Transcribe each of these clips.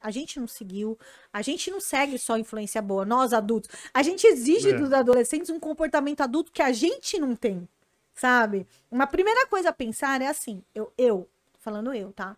A gente não seguiu, a gente não segue só influência boa, nós adultos. A gente exige é. dos adolescentes um comportamento adulto que a gente não tem, sabe? Uma primeira coisa a pensar é assim, eu, eu falando eu, tá?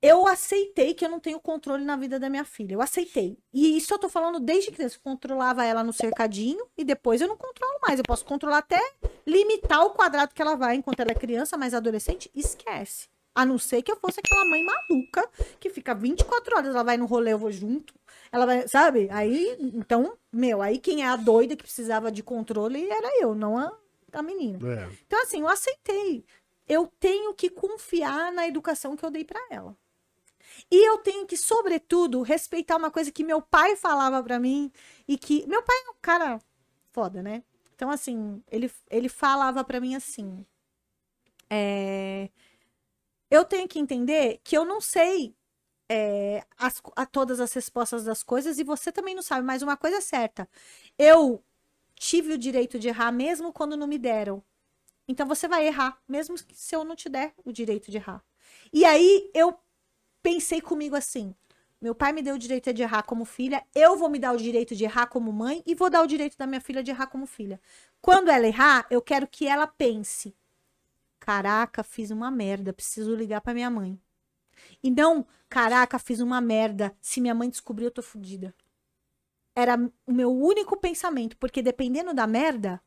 eu aceitei que eu não tenho controle na vida da minha filha. Eu aceitei. E isso eu tô falando desde criança. Eu controlava ela no cercadinho e depois eu não controlo mais. Eu posso controlar até limitar o quadrado que ela vai enquanto ela é criança, mas adolescente, esquece. A não ser que eu fosse aquela mãe maluca que fica 24 horas, ela vai no rolê, eu vou junto. Ela vai, sabe? Aí, então, meu, aí quem é a doida que precisava de controle era eu, não a, a menina. É. Então, assim, eu aceitei. Eu tenho que confiar na educação que eu dei para ela. E eu tenho que, sobretudo, respeitar uma coisa que meu pai falava para mim e que meu pai é um cara foda, né? Então assim, ele ele falava para mim assim, é, eu tenho que entender que eu não sei é, as, a todas as respostas das coisas e você também não sabe, mas uma coisa é certa. Eu tive o direito de errar mesmo quando não me deram. Então você vai errar, mesmo se eu não te der o direito de errar. E aí eu pensei comigo assim: meu pai me deu o direito de errar como filha, eu vou me dar o direito de errar como mãe e vou dar o direito da minha filha de errar como filha. Quando ela errar, eu quero que ela pense: Caraca, fiz uma merda, preciso ligar para minha mãe. E não, caraca, fiz uma merda, se minha mãe descobrir eu tô fodida. Era o meu único pensamento, porque dependendo da merda,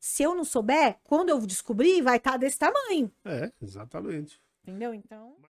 se eu não souber, quando eu descobrir, vai estar tá desse tamanho. É, exatamente. Entendeu? Então.